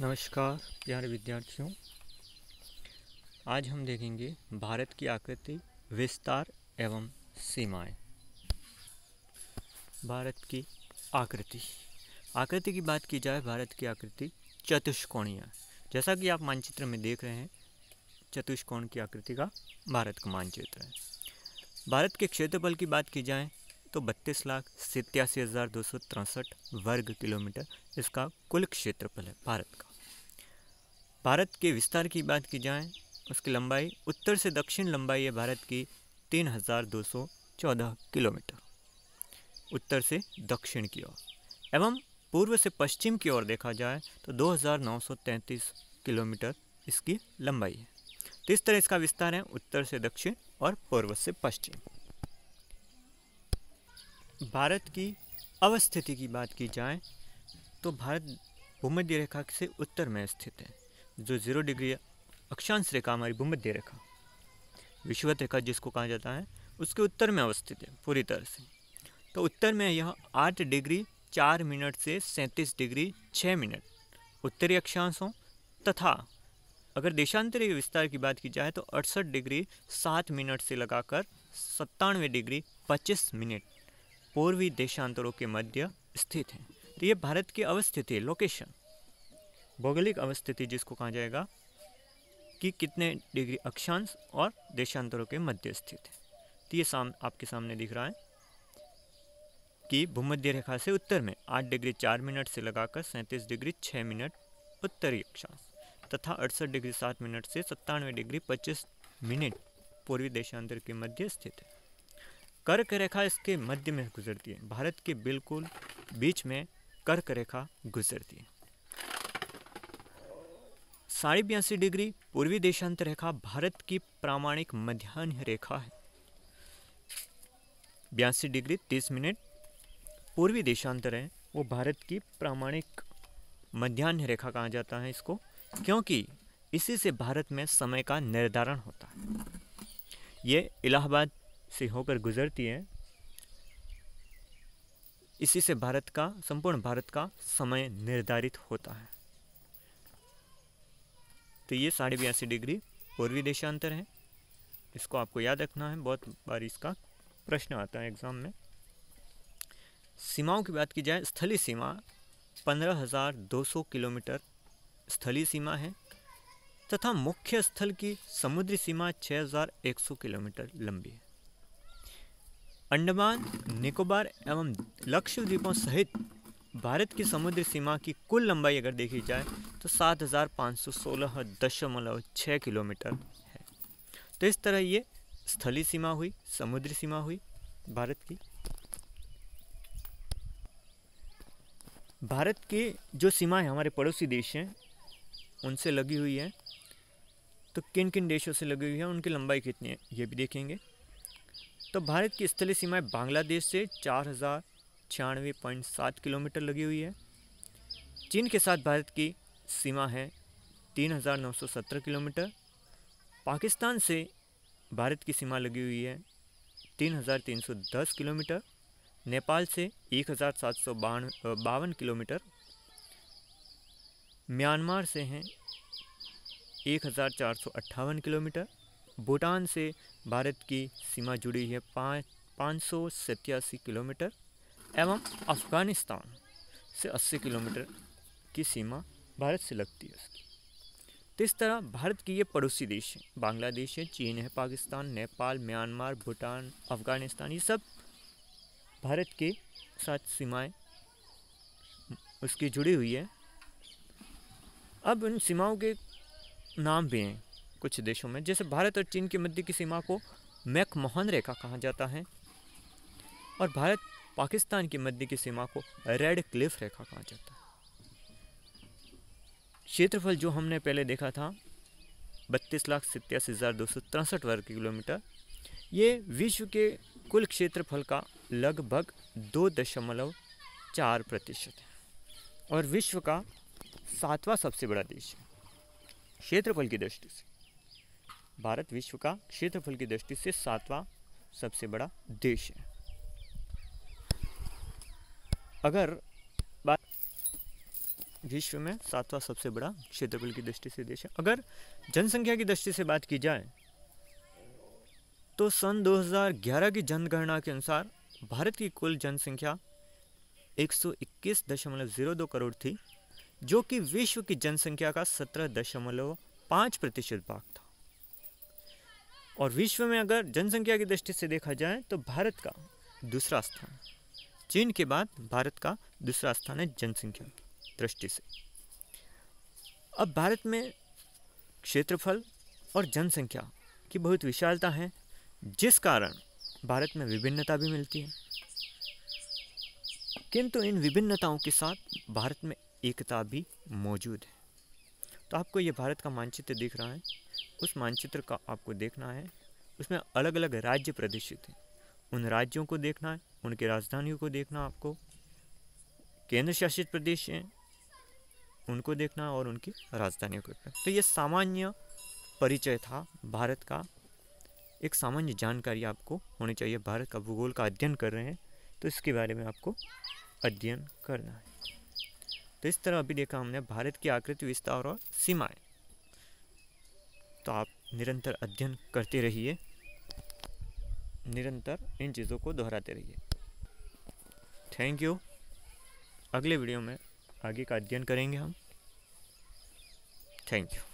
नमस्कार प्यारे विद्यार्थियों आज हम देखेंगे भारत की आकृति विस्तार एवं सीमाएं भारत की आकृति आकृति की बात की जाए भारत की आकृति चतुष्कोणीय जैसा कि आप मानचित्र में देख रहे हैं चतुष्कोण की आकृति का भारत का मानचित्र है भारत के क्षेत्रफल की बात की जाए तो बत्तीस लाख सितयासी हज़ार दो सौ तिरसठ वर्ग किलोमीटर इसका कुल क्षेत्रफल है भारत का भारत के विस्तार की बात की जाए उसकी लंबाई उत्तर से दक्षिण लंबाई है भारत की तीन हज़ार दो सौ चौदह किलोमीटर उत्तर से दक्षिण की ओर एवं पूर्व से पश्चिम की ओर देखा जाए तो दो हज़ार नौ सौ तैंतीस किलोमीटर इसकी लंबाई है तो इस तरह इसका विस्तार है उत्तर से दक्षिण और पूर्व से पश्चिम भारत की अवस्थिति की बात की जाए तो भारत भूमध्य रेखा से उत्तर में स्थित है जो जीरो डिग्री अक्षांश रेखा हमारी भूमध्य रेखा विश्वत रेखा जिसको कहा जाता है उसके उत्तर में अवस्थित है पूरी तरह से तो उत्तर में यह आठ डिग्री चार मिनट से सैंतीस डिग्री छः मिनट उत्तरी अक्षांशों तथा अगर देशांतरीय विस्तार की बात की जाए तो अड़सठ डिग्री सात मिनट से लगाकर सत्तानवे डिग्री पच्चीस मिनट पूर्वी देशांतरों के मध्य स्थित हैं तो ये भारत की अवस्थिति लोकेशन भौगोलिक अवस्थिति जिसको कहा जाएगा कि कितने डिग्री अक्षांश और देशांतरों के मध्य स्थित है तो ये साम आपके सामने दिख रहा है कि भूमध्य रेखा से उत्तर में आठ डिग्री चार मिनट से लगाकर सैंतीस डिग्री छः मिनट उत्तरी अक्षांश तथा अड़सठ डिग्री सात मिनट से सत्तानवे डिग्री पच्चीस मिनट पूर्वी देशांतर के मध्य स्थित है कर्क रेखा इसके मध्य में गुजरती है भारत के बिल्कुल बीच में कर्क रेखा गुजरती है साढ़े बयासी डिग्री पूर्वी देशांत रेखा भारत की प्रामाणिक मध्यान्ह रेखा है बयासी डिग्री तीस मिनट पूर्वी देशांतर है वो भारत की प्रामाणिक मध्यान्ह रेखा कहा जाता है इसको क्योंकि इसी से भारत में समय का निर्धारण होता है ये इलाहाबाद से होकर गुजरती है इसी से भारत का संपूर्ण भारत का समय निर्धारित होता है तो ये साढ़े बयासी डिग्री पूर्वी देशांतर है इसको आपको याद रखना है बहुत बार इसका प्रश्न आता है एग्ज़ाम में सीमाओं की बात की जाए स्थली सीमा 15,200 किलोमीटर स्थली सीमा है तथा मुख्य स्थल की समुद्री सीमा 6,100 किलोमीटर लंबी है अंडमान निकोबार एवं लक्षद्वीपों सहित भारत की समुद्र सीमा की कुल लंबाई अगर देखी जाए तो सात हज़ार पाँच सौ सोलह दशमलव छः किलोमीटर है तो इस तरह ये स्थलीय सीमा हुई समुद्र सीमा हुई भारत की भारत की जो है हमारे पड़ोसी देश हैं उनसे लगी हुई है तो किन किन देशों से लगी हुई है उनकी लंबाई कितनी है ये भी देखेंगे तो भारत की स्थलीय सीमाएं बांग्लादेश से चार हज़ार छियानवे पॉइंट सात किलोमीटर लगी हुई है चीन के साथ भारत की सीमा है तीन हज़ार नौ सौ सत्तर किलोमीटर पाकिस्तान से भारत की सीमा लगी हुई है तीन हज़ार तीन सौ दस किलोमीटर नेपाल से एक हज़ार सात सौ बावन किलोमीटर म्यांमार से हैं एक हज़ार चार सौ अट्ठावन किलोमीटर भूटान से भारत की सीमा जुड़ी है पाँच पाँच सौ किलोमीटर एवं अफ़गानिस्तान से अस्सी किलोमीटर की सीमा भारत से लगती है उसकी तो इस तरह भारत की ये पड़ोसी देश हैं बांग्लादेश है चीन है पाकिस्तान नेपाल म्यांमार भूटान अफ़गानिस्तान ये सब भारत के साथ सीमाएं उसकी जुड़ी हुई है अब उन सीमाओं के नाम भी हैं कुछ देशों में जैसे भारत और चीन के मध्य की सीमा को मैकमोहन रेखा कहा जाता है और भारत पाकिस्तान की मध्य की सीमा को रेड क्लिफ रेखा कहा जाता है क्षेत्रफल जो हमने पहले देखा था बत्तीस लाख सत्तासी हज़ार दो सौ तिरसठ वर्ग किलोमीटर ये विश्व के कुल क्षेत्रफल का लगभग दो दशमलव चार प्रतिशत है और विश्व का सातवां सबसे बड़ा देश है क्षेत्रफल की दृष्टि से भारत विश्व का क्षेत्रफल की दृष्टि से सातवां सबसे बड़ा देश है अगर बात विश्व में सातवां सबसे बड़ा क्षेत्रफल की दृष्टि से देश है अगर जनसंख्या की दृष्टि से बात की जाए तो सन 2011 की जनगणना के अनुसार भारत की कुल जनसंख्या 121.02 करोड़ थी जो कि विश्व की जनसंख्या का 17.5 प्रतिशत भाग था और विश्व में अगर जनसंख्या की दृष्टि से देखा जाए तो भारत का दूसरा स्थान चीन के बाद भारत का दूसरा स्थान है जनसंख्या दृष्टि से अब भारत में क्षेत्रफल और जनसंख्या की बहुत विशालता है जिस कारण भारत में विभिन्नता भी मिलती है किंतु इन विभिन्नताओं के साथ भारत में एकता भी मौजूद है तो आपको ये भारत का मानचित्र दिख रहा है उस मानचित्र का आपको देखना है उसमें अलग अलग राज्य प्रदर्शित हैं उन राज्यों को देखना है उनकी राजधानियों को देखना आपको केंद्र शासित प्रदेश हैं उनको देखना और उनकी राजधानियों को देखना तो ये सामान्य परिचय था भारत का एक सामान्य जानकारी आपको होनी चाहिए भारत का भूगोल का अध्ययन कर रहे हैं तो इसके बारे में आपको अध्ययन करना है तो इस तरह अभी देखा हमने भारत की आकृति विस्तार और सीमाएं तो आप निरंतर अध्ययन करते रहिए निरंतर इन चीज़ों को दोहराते रहिए थैंक यू अगले वीडियो में आगे का अध्ययन करेंगे हम थैंक यू